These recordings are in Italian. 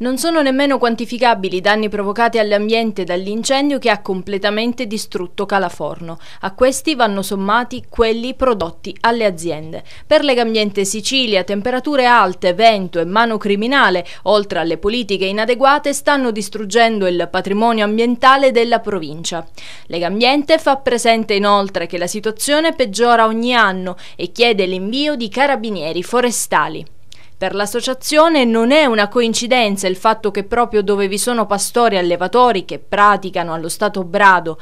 Non sono nemmeno quantificabili i danni provocati all'ambiente dall'incendio che ha completamente distrutto Calaforno. A questi vanno sommati quelli prodotti alle aziende. Per Legambiente Sicilia, temperature alte, vento e mano criminale, oltre alle politiche inadeguate, stanno distruggendo il patrimonio ambientale della provincia. Legambiente fa presente inoltre che la situazione peggiora ogni anno e chiede l'invio di carabinieri forestali. Per l'associazione non è una coincidenza il fatto che proprio dove vi sono pastori allevatori che praticano allo stato brado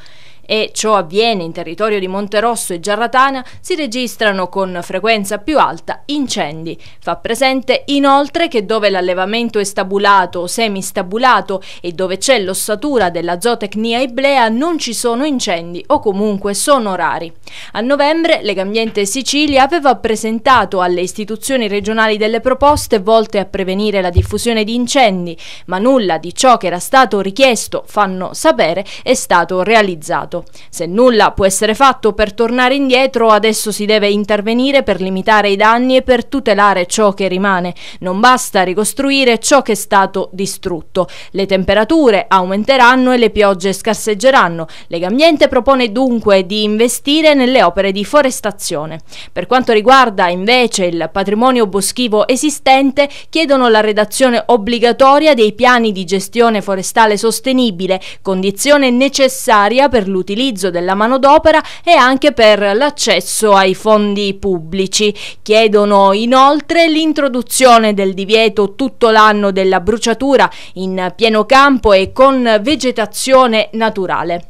e ciò avviene in territorio di Monterosso e Giarratana, si registrano con frequenza più alta incendi. Fa presente inoltre che dove l'allevamento è stabulato o semistabulato e dove c'è l'ossatura della zootecnia iblea non ci sono incendi o comunque sono rari. A novembre Legambiente Sicilia aveva presentato alle istituzioni regionali delle proposte volte a prevenire la diffusione di incendi, ma nulla di ciò che era stato richiesto, fanno sapere, è stato realizzato fatto. Se nulla può essere fatto per tornare indietro, adesso si deve intervenire per limitare i danni e per tutelare ciò che rimane. Non basta ricostruire ciò che è stato distrutto. Le temperature aumenteranno e le piogge scarseggeranno. Legambiente propone dunque di investire nelle opere di forestazione. Per quanto riguarda invece il patrimonio boschivo esistente, chiedono la redazione obbligatoria dei piani di gestione forestale sostenibile, condizione necessaria per l'utilizzo l'utilizzo della manodopera e anche per l'accesso ai fondi pubblici. Chiedono inoltre l'introduzione del divieto tutto l'anno della bruciatura in pieno campo e con vegetazione naturale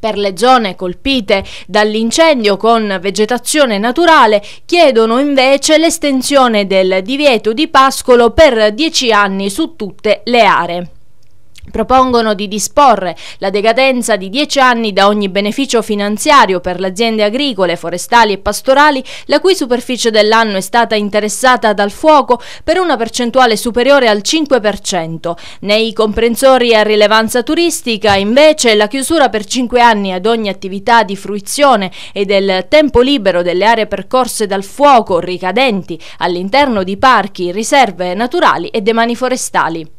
per le zone colpite dall'incendio con vegetazione naturale chiedono invece l'estensione del divieto di pascolo per 10 anni su tutte le aree. Propongono di disporre la decadenza di 10 anni da ogni beneficio finanziario per le aziende agricole, forestali e pastorali la cui superficie dell'anno è stata interessata dal fuoco per una percentuale superiore al 5%. Nei comprensori a rilevanza turistica invece la chiusura per 5 anni ad ogni attività di fruizione e del tempo libero delle aree percorse dal fuoco ricadenti all'interno di parchi, riserve naturali e demani forestali.